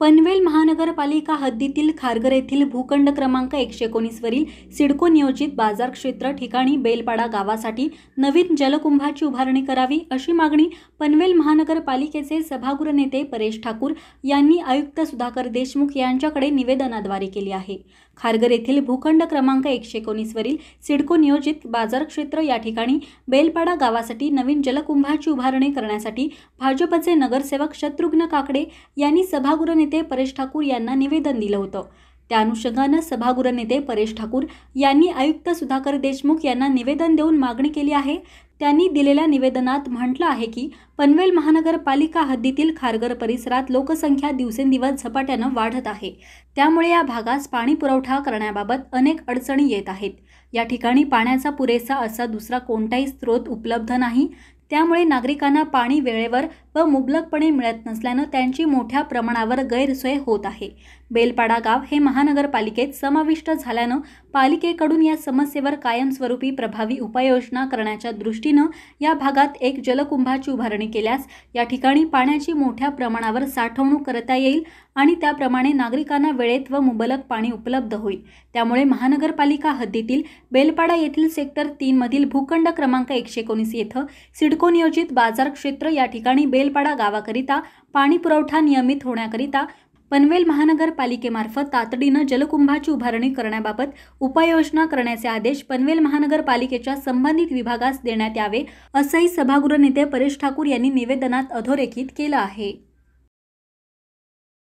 पनवेल महानगरपालिका हद्दीतील खारगर येथील भूखंड क्रमांक एकशे एकोणीसवरील सिडको नियोजित बाजार क्षेत्र ठिकाणी बेलपाडा गावासाठी नवीन जलकुंभाची उभारणी करावी अशी मागणी पनवेल महानगरपालिकेचे सभागृह नेते परेश ठाकूर यांनी आयुक्त सुधाकर देशमुख यांच्याकडे निवेदनाद्वारे केली आहे खारगर येथील भूखंड क्रमांक एकशे एकोणीसवरील सिडको नियोजित बाजार क्षेत्र या ठिकाणी बेलपाडा गावासाठी नवीन जलकुंभाची उभारणी करण्यासाठी भाजपचे नगरसेवक शत्रुघ्न काकडे यांनी सभागृह नेते परेश ठाकूर यांना निवेदन दिलं होतं त्या अनुषंगानं सभागृह नेते परेश ठाकूर यांनी आयुक्त सुधाकर देशमुख यांना निवेदन देऊन मागणी केली आहे त्यांनी दिलेल्या निवेदनात म्हटलं आहे की पनवेल महानगरपालिका हद्दीतील खारघर परिसरात लोकसंख्या दिवसेंदिवस झपाट्यानं वाढत आहे त्यामुळे या भागास पाणी पुरवठा करण्याबाबत अनेक अडचणी येत आहेत या ठिकाणी पाण्याचा पुरेसा असा दुसरा कोणताही स्रोत उपलब्ध नाही त्यामुळे नागरिकांना पाणी वेळेवर व मुबलकपणे मिळत नसल्यानं त्यांची मोठ्या प्रमाणावर गैरसोय होत आहे बेलपाडा गाव हे महानगरपालिकेत समाविष्ट झाल्यानं पालिकेकडून या समस्येवर कायमस्वरूपी प्रभावी उपाययोजना करण्याच्या दृष्टीनं या भागात एक जलकुंभाची उभारणी केल्यास या ठिकाणी पाण्याची मोठ्या प्रमाणावर साठवणूक करता येईल आणि त्याप्रमाणे नागरिकांना वेळेत व मुबलक पाणी उपलब्ध होईल त्यामुळे महानगरपालिका हद्दीतील बेलपाडा येथील सेक्टर तीनमधील भूखंड क्रमांक एकशे एकोणीस येथं सिडको नियोजित बाजार क्षेत्र या ठिकाणी बेल नांदेलपाडा गावाकरिता पाणीपुरवठा नियमित होण्याकरिता पनवेल महानगरपालिकेमार्फत तातडीनं जलकुंभाची उभारणी करण्याबाबत उपाययोजना करण्याचे आदेश पनवेल महानगरपालिकेच्या संबंधित विभागास देण्यात यावे असंही सभागृह नेते परेश ठाकूर यांनी निवेदनात अधोरेखित केलं आहे